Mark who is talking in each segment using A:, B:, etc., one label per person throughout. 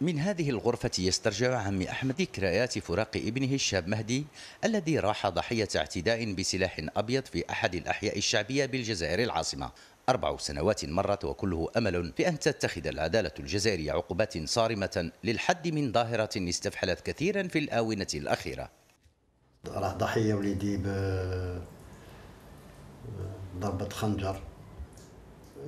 A: من هذه الغرفة يسترجع عمي أحمد ذكريات فراق ابنه الشاب مهدي الذي راح ضحية اعتداء بسلاح أبيض في أحد الأحياء الشعبية بالجزائر العاصمة أربع سنوات مرت وكله أمل في أن تتخذ العدالة الجزائرية عقوبات صارمة للحد من ظاهرة استفحلت كثيرا في الآونة الأخيرة راح
B: ضحية وليدي بضربة خنجر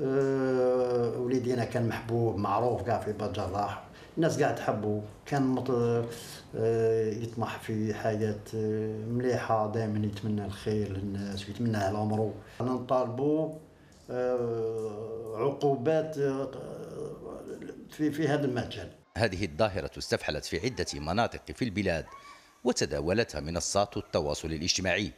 B: أه، وليدي أنا كان محبوب معروف كاع في بجر راح الناس قاعد تحبه كان مط... آه، يطمح في حياة مليحة دائما يتمنى الخير للناس ويتمنى على عمره أنا نطالبوا آه، عقوبات آه، في في هذا المجال
A: هذه الظاهرة استفحلت في عدة مناطق في البلاد وتداولتها منصات التواصل الاجتماعي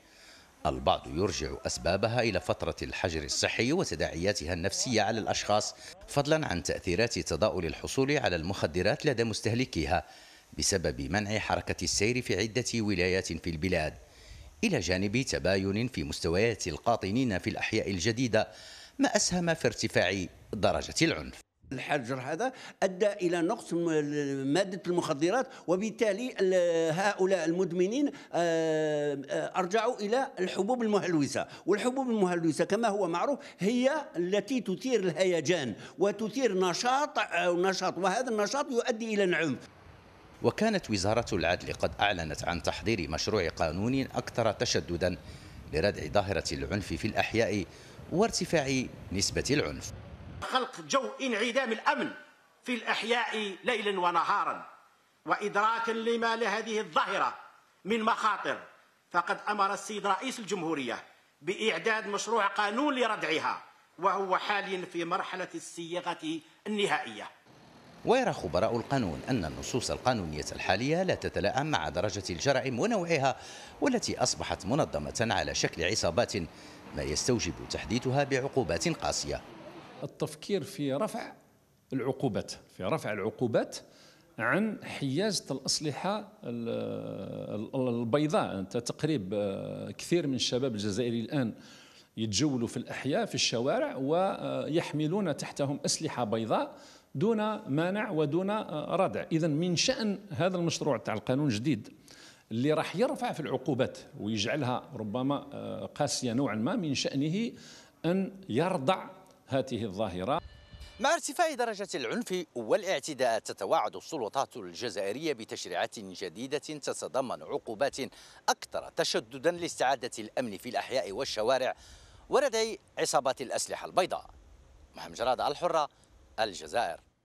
A: البعض يرجع أسبابها إلى فترة الحجر الصحي وتداعياتها النفسية على الأشخاص فضلا عن تأثيرات تضاؤل الحصول على المخدرات لدى مستهلكيها بسبب منع حركة السير في عدة ولايات في البلاد إلى جانب تباين في مستويات القاطنين في الأحياء الجديدة ما أسهم في ارتفاع درجة العنف
C: الحجر هذا ادى الى نقص ماده المخدرات وبالتالي هؤلاء المدمنين آه، آه، ارجعوا الى الحبوب المهلوسه والحبوب المهلوسه كما هو معروف هي التي تثير الهيجان وتثير نشاط آه، نشاط وهذا النشاط يؤدي
A: الى العنف وكانت وزاره العدل قد اعلنت عن تحضير مشروع قانون اكثر تشددا لردع ظاهره العنف في الاحياء وارتفاع نسبه العنف
B: خلق جو انعدام الأمن في الأحياء ليلا ونهارا وإدراكا لما لهذه الظاهرة من مخاطر فقد أمر السيد رئيس الجمهورية بإعداد مشروع قانون لردعها وهو حاليا في مرحلة الصياغة النهائية
A: ويرى خبراء القانون أن النصوص القانونية الحالية لا تتلائم مع درجة الجرائم ونوعها والتي أصبحت منظمة على شكل عصابات ما يستوجب تحديثها بعقوبات
D: قاسية التفكير في رفع العقوبات في رفع العقوبات عن حيازة الأسلحة البيضاء أنت تقريب آه، كثير من الشباب الجزائري الآن يتجولوا في الأحياء في الشوارع ويحملون تحتهم أسلحة بيضاء دون مانع ودون آه، ردع إذا من شأن هذا المشروع تاع القانون الجديد اللي راح يرفع في العقوبات ويجعلها ربما آه، قاسية نوعا ما من شأنه أن يرضع هذه الظاهرة مع ارتفاع درجة العنف والاعتداءات تتوعد
A: السلطات الجزائرية بتشريعات جديدة تتضمن عقوبات أكثر تشددا لاستعادة الأمن في الأحياء والشوارع وردع عصابات الأسلحة البيضاء محمد جراد الحرة الجزائر